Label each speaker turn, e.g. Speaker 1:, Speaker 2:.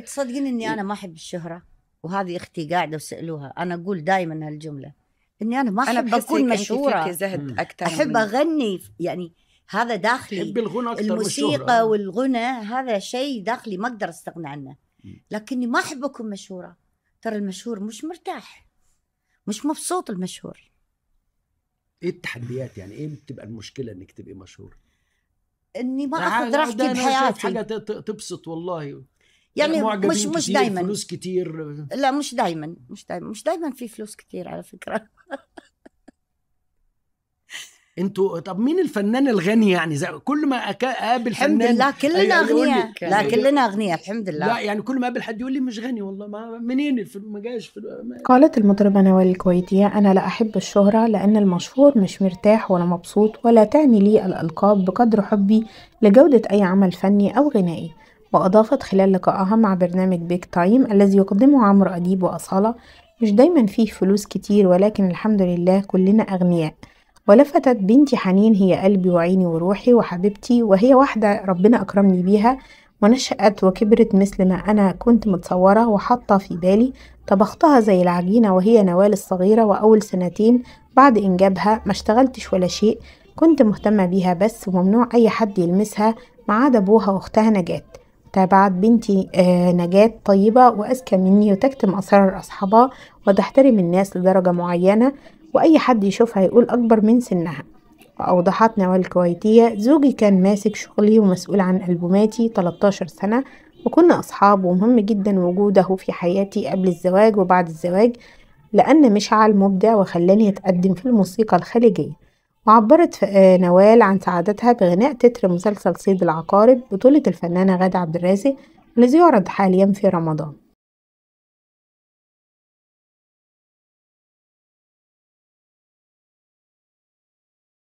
Speaker 1: تصدقين اني انا ما احب الشهره وهذه اختي قاعده وسالوها انا اقول دائما هالجمله اني انا ما احب اكون مشهوره زهد اكثر احب من... اغني يعني هذا داخلي تحب الغنى أكثر الموسيقى والغنى هذا شيء داخلي ما اقدر استغنى عنه لكني ما احب اكون مشهوره ترى المشهور مش مرتاح مش مبسوط المشهور ايه التحديات يعني ايه بتبقى المشكله انك تبقي مشهور اني ما اخذ راحتي بحياتي حاجه تبسط والله
Speaker 2: يعني مش مش دايما
Speaker 1: فلوس كتير لا مش دايما مش دايما مش دايما في فلوس كتير على فكره انتوا طب مين الفنان الغني يعني زي كل ما اقابل فنان الحمد لله كلنا اغنياء لا كلنا اغنياء الحمد لله لا يعني كل ما اقابل حد يقول لي مش غني والله ما منين الفلوس ما جاش قالت
Speaker 2: المطربه نوال الكويتيه انا لا احب الشهره لان المشهور مش مرتاح ولا مبسوط ولا تعني لي الالقاب بقدر حبي لجوده اي عمل فني او غنائي وأضافت خلال لقائها مع برنامج بيك تايم الذي يقدمه عمرو أديب وأصالة مش دايما فيه فلوس كتير ولكن الحمد لله كلنا أغنياء ولفتت بنتي حنين هي قلبي وعيني وروحي وحبيبتي وهي واحدة ربنا أكرمني بيها ونشأت وكبرت مثل ما أنا كنت متصورة وحاطة في بالي طبختها زي العجينة وهي نوال الصغيرة وأول سنتين بعد إنجابها ما اشتغلتش ولا شيء كنت مهتمة بيها بس وممنوع أي حد يلمسها ما عدا أبوها وأختها نجات تابعت بنتي آه، نجاة طيبة وأذكى مني وتكتم أسرار أصحابها وتحترم الناس لدرجة معينة وأي حد يشوفها يقول أكبر من سنها وأوضحت نوال الكويتية زوجي كان ماسك شغلي ومسؤول عن ألبوماتي 13 سنة وكنا أصحاب ومهم جدا وجوده في حياتي قبل الزواج وبعد الزواج لأن مشعل مبدع وخلاني أتقدم في الموسيقى الخليجية وعبرت نوال عن سعادتها بغناء تتر مسلسل صيد العقارب بطولة الفنانة غادة عبد الرازق الذي يعرض حاليا
Speaker 1: في رمضان